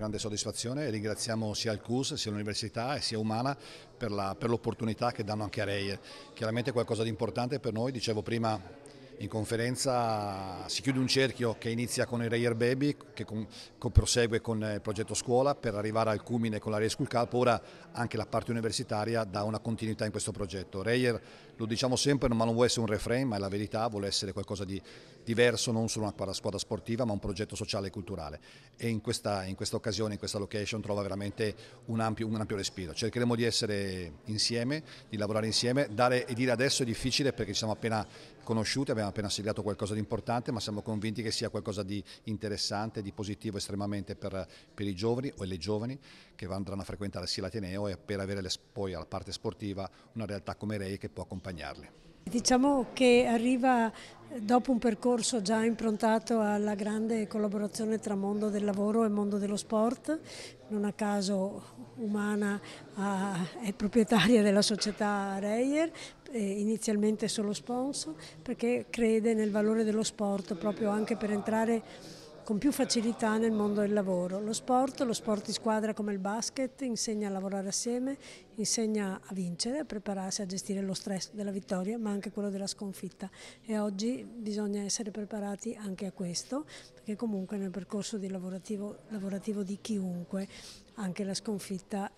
grande soddisfazione e ringraziamo sia il CUS, sia l'Università e sia Umana per l'opportunità che danno anche a Reie. Chiaramente qualcosa di importante per noi, dicevo prima in conferenza si chiude un cerchio che inizia con i Rayer Baby, che, con, che prosegue con il progetto scuola per arrivare al culmine con la Rayer School Cup, ora anche la parte universitaria dà una continuità in questo progetto. Rayer, lo diciamo sempre, ma non vuole essere un refrain, ma è la verità, vuole essere qualcosa di diverso, non solo una squadra sportiva, ma un progetto sociale e culturale. E in questa, in questa occasione, in questa location, trova veramente un ampio, un ampio respiro. Cercheremo di essere insieme, di lavorare insieme, dare e dire adesso è difficile perché ci siamo appena conosciuti, abbiamo abbiamo appena siglato qualcosa di importante, ma siamo convinti che sia qualcosa di interessante, di positivo estremamente per, per i giovani o le giovani che andranno a frequentare sia l'Ateneo e per avere le, poi alla parte sportiva una realtà come Rei che può accompagnarli. Diciamo che arriva eh, dopo un percorso già improntato alla grande collaborazione tra mondo del lavoro e mondo dello sport, non a caso Umana ah, è proprietaria della società Reyer, eh, inizialmente solo sponsor perché crede nel valore dello sport proprio anche per entrare con più facilità nel mondo del lavoro. Lo sport, lo sport di squadra come il basket, insegna a lavorare assieme, insegna a vincere, a prepararsi a gestire lo stress della vittoria, ma anche quello della sconfitta. E oggi bisogna essere preparati anche a questo, perché comunque nel percorso di lavorativo, lavorativo di chiunque anche la sconfitta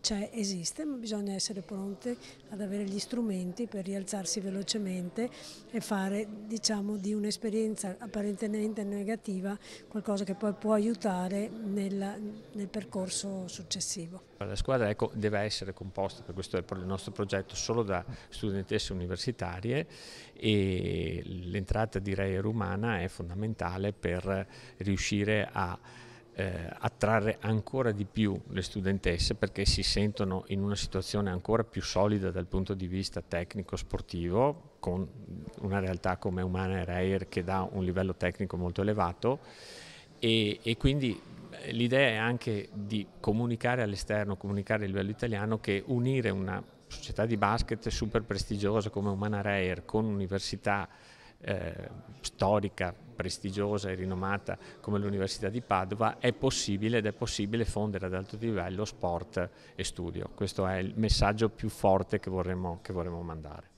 c'è, cioè, esiste, ma bisogna essere pronti ad avere gli strumenti per rialzarsi velocemente e fare diciamo, di un'esperienza apparentemente negativa qualcosa che poi può aiutare nel, nel percorso successivo. La squadra ecco, deve essere composta, per questo è il nostro progetto, solo da studentesse universitarie e l'entrata direi rumana è fondamentale per riuscire a eh, attrarre ancora di più le studentesse perché si sentono in una situazione ancora più solida dal punto di vista tecnico-sportivo, con una realtà come Umana e Reir che dà un livello tecnico molto elevato e, e quindi eh, l'idea è anche di comunicare all'esterno, comunicare a livello italiano che unire una società di basket super prestigiosa come Umana Reir con università eh, storica, prestigiosa e rinomata come l'Università di Padova, è possibile ed è possibile fondere ad alto livello sport e studio. Questo è il messaggio più forte che vorremmo, che vorremmo mandare.